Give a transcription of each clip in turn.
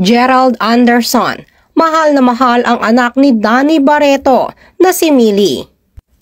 Gerald Anderson, mahal na mahal ang anak ni Danny Barreto na si Millie.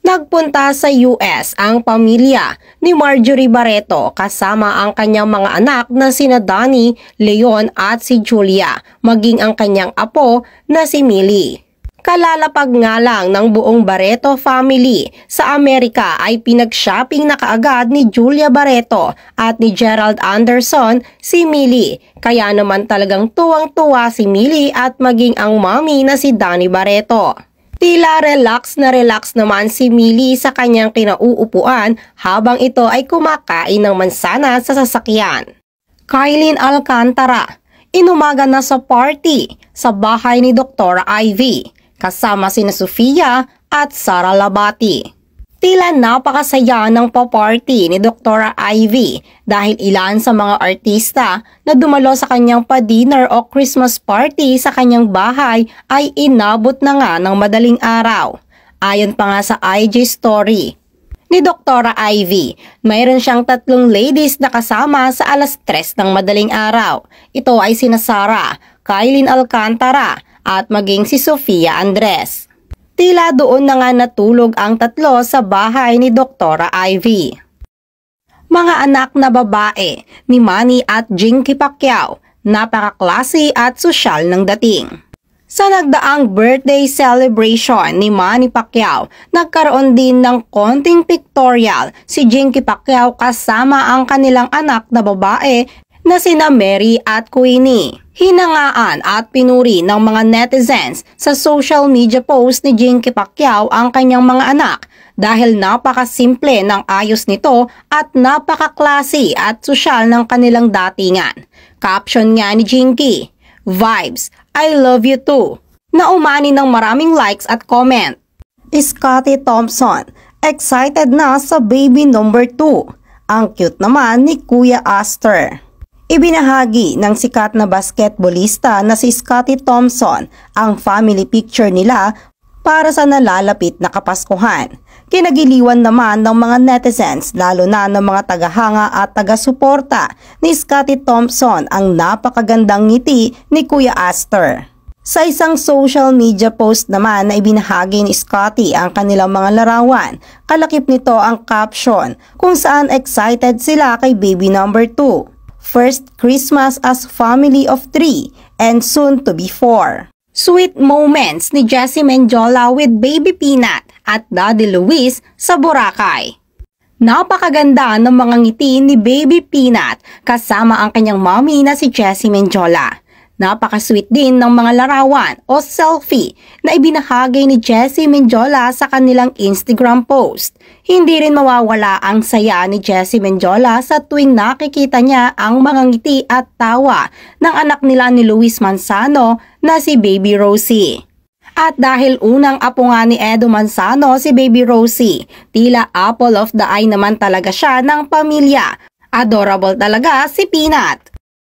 Nagpunta sa US ang pamilya ni Marjorie Barreto kasama ang kanyang mga anak na sina Danny, Leon at si Julia, maging ang kanyang apo na si Millie. Kalalapag nga lang ng buong Barreto family sa Amerika ay pinag-shopping na kaagad ni Julia Barreto at ni Gerald Anderson si Millie. Kaya naman talagang tuwang-tuwa si Millie at maging ang mommy na si Danny Barreto. Tila relax na relax naman si Millie sa kanyang kinauupuan habang ito ay kumakain ng mansana sa sasakyan. Kylie Alcantara, inumaga na sa party sa bahay ni Dr. Ivy kasama sina Sofia at Sara Labati. Tila napakasaya ng pa-party ni Dr. Ivy dahil ilan sa mga artista na dumalo sa kanyang pa-dinner o Christmas party sa kanyang bahay ay inabot na nga ng madaling araw. Ayon pa nga sa IG story ni Dr. Ivy, mayroon siyang tatlong ladies na kasama sa alas 3 ng madaling araw. Ito ay sina Sara, Kylie Alcantara at maging si Sofia Andres. Tila doon na nga natulog ang tatlo sa bahay ni Doktora Ivy. Mga anak na babae ni Manny at Jinky Pacquiao, napakaklase at sosyal ng dating. Sa nagdaang birthday celebration ni Manny Pacquiao, nagkaroon din ng konting pictorial si Jinky Pacquiao kasama ang kanilang anak na babae na sina Mary at Queenie. Hinangaan at pinuri ng mga netizens sa social media post ni Jinky Pacquiao ang kanyang mga anak dahil napakasimple ng ayos nito at napakaklase at sosyal ng kanilang datingan. Caption nga ni Jinky, Vibes, I love you too, na ng maraming likes at comment. Scotty Thompson, excited na sa baby number 2. Ang cute naman ni Kuya Aster. Ibinahagi ng sikat na basketballista na si Scotty Thompson ang family picture nila para sa nalalapit na Kapaskuhan. Kinagiliwan naman ng mga netizens lalo na ng mga tagahanga at taga-suporta ni Scotty Thompson ang napakagandang ngiti ni Kuya Aster. Sa isang social media post naman na ibinahagi ni Scotty ang kanilang mga larawan, kalakip nito ang caption kung saan excited sila kay baby number 2 first Christmas as family of three, and soon to be four. Sweet moments ni Jessie Menjola with Baby Peanut at Daddy Luis sa Boracay. Napakaganda ng mga ngiti ni Baby Peanut kasama ang kanyang mommy na si Jessie Menjola. Napaka-sweet din ng mga larawan o selfie na ibinahagi ni Jessie Menjola sa kanilang Instagram post. Hindi rin mawawala ang saya ni Jessie Menjola sa tuwing nakikita niya ang mga ngiti at tawa ng anak nila ni Luis Manzano na si Baby Rosie. At dahil unang apo nga ni Edo Manzano si Baby Rosie, tila apple of the eye naman talaga siya ng pamilya. Adorable talaga si Peanut.